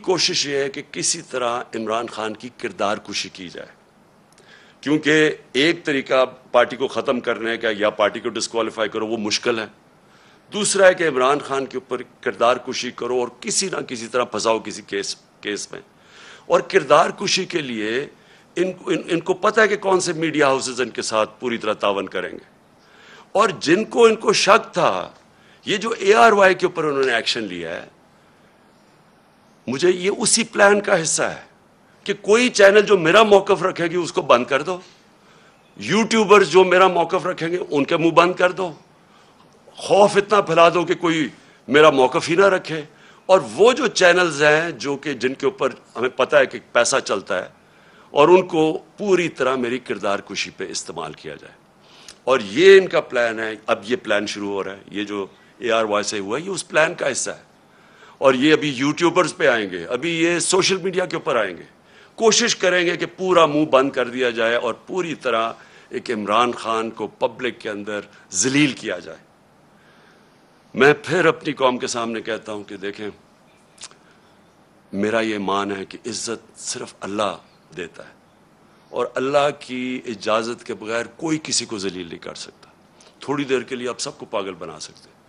कोशिश यह है कि किसी तरह इमरान खान की किरदार कुशी की जाए क्योंकि एक तरीका पार्टी को ख़त्म करने का या पार्टी को डिस्कालीफाई करो वो मुश्किल है दूसरा है कि इमरान खान के ऊपर किरदार कुशी करो और किसी ना किसी तरह फंसाओ किसी केस केस में और किरदार कुशी के लिए इन, इन इनको पता है कि कौन से मीडिया हाउसेज इनके साथ पूरी तरह तावन करेंगे और जिनको इनको शक था ये जो ए आर वाई के ऊपर उन्होंने एक्शन लिया है मुझे ये उसी प्लान का हिस्सा है कि कोई चैनल जो मेरा मौकफ रखेगी उसको बंद कर दो यूट्यूबर्स जो मेरा मौकफ रखेंगे उनके मुंह बंद कर दो खौफ इतना फैला दो कि कोई मेरा मौकफ ही ना रखे और वो जो चैनल्स हैं जो कि जिनके ऊपर हमें पता है कि पैसा चलता है और उनको पूरी तरह मेरी किरदार खुशी पे इस्तेमाल किया जाए और ये इनका प्लान है अब ये प्लान शुरू हो रहा है ये जो ए आर वाई से हुआ है ये उस प्लान का हिस्सा है और ये अभी यूट्यूबर्स पे आएंगे अभी ये सोशल मीडिया के ऊपर आएंगे कोशिश करेंगे कि पूरा मुंह बंद कर दिया जाए और पूरी तरह एक इमरान खान को पब्लिक के अंदर जलील किया जाए मैं फिर अपनी कौम के सामने कहता हूं कि देखें मेरा ये मान है कि इज्जत सिर्फ अल्लाह देता है और अल्लाह की इजाज़त के बगैर कोई किसी को जलील नहीं कर सकता थोड़ी देर के लिए आप सबको पागल बना सकते हैं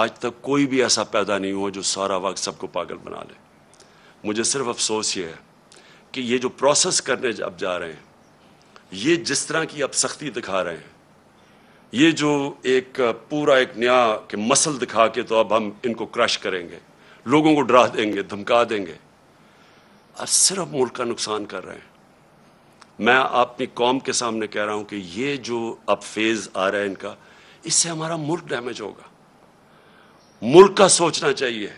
आज तक कोई भी ऐसा पैदा नहीं हुआ जो सारा वक्त सबको पागल बना ले मुझे सिर्फ अफसोस ये है कि ये जो प्रोसेस करने अब जा रहे हैं ये जिस तरह की आप सख्ती दिखा रहे हैं ये जो एक पूरा एक नया के मसल दिखा के तो अब हम इनको क्रश करेंगे लोगों को डरा देंगे धमका देंगे अब सिर्फ मुल्क का नुकसान कर रहे हैं मैं अपनी कौम के सामने कह रहा हूँ कि ये जो अब फेज़ आ रहा है इनका इससे हमारा मुल्क डैमेज होगा मुल्क का सोचना चाहिए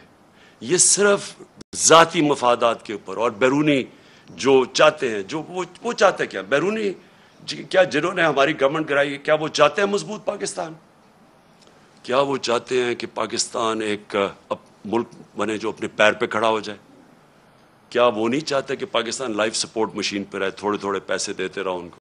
ये सिर्फ जाति मफादात के ऊपर और बैरूनी जो चाहते हैं जो वो वो चाहते क्या बैरूनी क्या जिन्होंने हमारी गवर्नमेंट कराई क्या वो चाहते हैं मजबूत पाकिस्तान क्या वो चाहते हैं कि पाकिस्तान एक अप, मुल्क बने जो अपने पैर पे खड़ा हो जाए क्या वो नहीं चाहते कि पाकिस्तान लाइफ सपोर्ट मशीन पर रहे थोड़े थोड़े पैसे देते रहो उनको